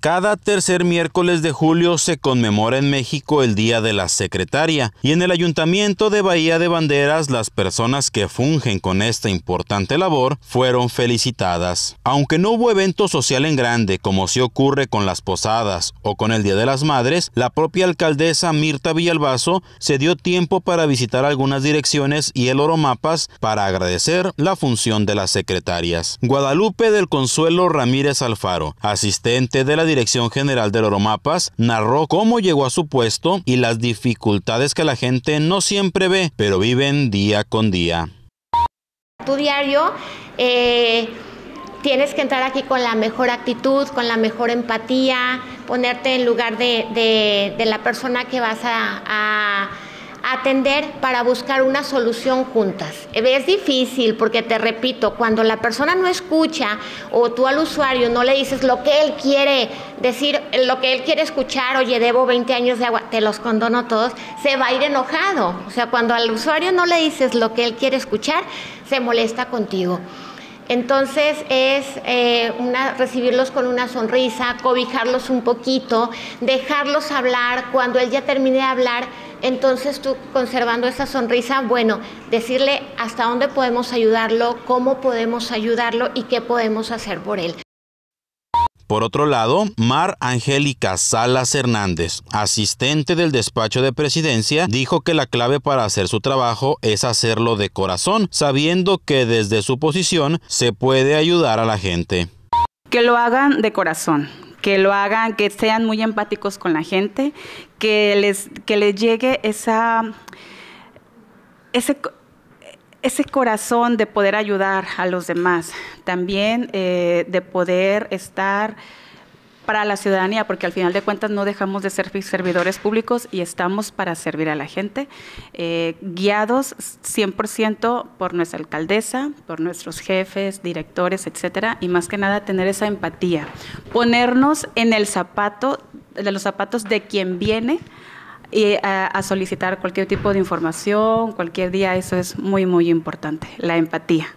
Cada tercer miércoles de julio se conmemora en México el Día de la Secretaria y en el Ayuntamiento de Bahía de Banderas las personas que fungen con esta importante labor fueron felicitadas. Aunque no hubo evento social en grande como se ocurre con las posadas o con el Día de las Madres, la propia alcaldesa Mirta Villalbazo se dio tiempo para visitar algunas direcciones y el Oromapas para agradecer la función de las secretarias. Guadalupe del Consuelo Ramírez Alfaro, asistente de la Dirección General de Loromapas narró cómo llegó a su puesto y las dificultades que la gente no siempre ve, pero viven día con día. Tu diario eh, tienes que entrar aquí con la mejor actitud, con la mejor empatía, ponerte en lugar de, la persona que vas a atender para buscar una solución juntas. Es difícil porque te repito, cuando la persona no escucha o tú al usuario no le dices lo que él quiere decir, lo que él quiere escuchar, oye, debo 20 años de agua, te los condono todos, se va a ir enojado. O sea, cuando al usuario no le dices lo que él quiere escuchar, se molesta contigo. Entonces es eh, una, recibirlos con una sonrisa, cobijarlos un poquito, dejarlos hablar. Cuando él ya termine de hablar, entonces tú conservando esa sonrisa, bueno, decirle hasta dónde podemos ayudarlo, cómo podemos ayudarlo y qué podemos hacer por él. Por otro lado, Mar Angélica Salas Hernández, asistente del despacho de presidencia, dijo que la clave para hacer su trabajo es hacerlo de corazón, sabiendo que desde su posición se puede ayudar a la gente. Que lo hagan de corazón, que lo hagan, que sean muy empáticos con la gente, que les, que les llegue esa, ese, corazón de poder ayudar a los demás, también eh, de poder estar para la ciudadanía, porque al final de cuentas no dejamos de ser servidores públicos y estamos para servir a la gente, eh, guiados 100% por nuestra alcaldesa, por nuestros jefes, directores, etcétera, y más que nada tener esa empatía, ponernos en el zapato, de los zapatos de quien viene y eh, a, solicitar cualquier tipo de información, cualquier día, eso es muy, muy importante, la empatía.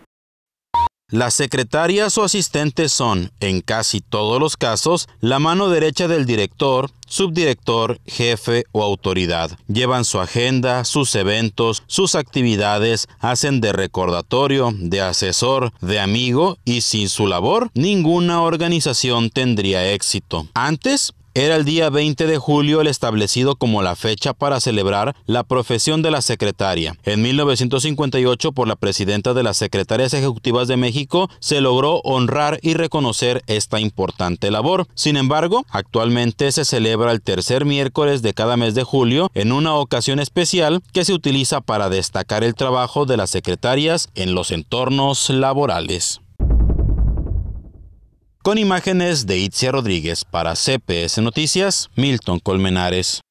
Las secretarias o asistentes son, en casi todos los casos, la mano derecha del director, subdirector, jefe o autoridad. Llevan su agenda, sus eventos, sus actividades, hacen de recordatorio, de asesor, de amigo y sin su labor, ninguna organización tendría éxito. Antes, era el día 20 de julio el establecido como la fecha para celebrar la profesión de la secretaria. En 1958, por la presidenta de las Secretarias Ejecutivas de México, se logró honrar y reconocer esta importante labor. Sin embargo, actualmente se celebra el tercer miércoles de cada mes de julio en una ocasión especial que se utiliza para destacar el trabajo de las secretarias en los entornos laborales. Con imágenes de Itzia Rodríguez para CPS Noticias, Milton Colmenares.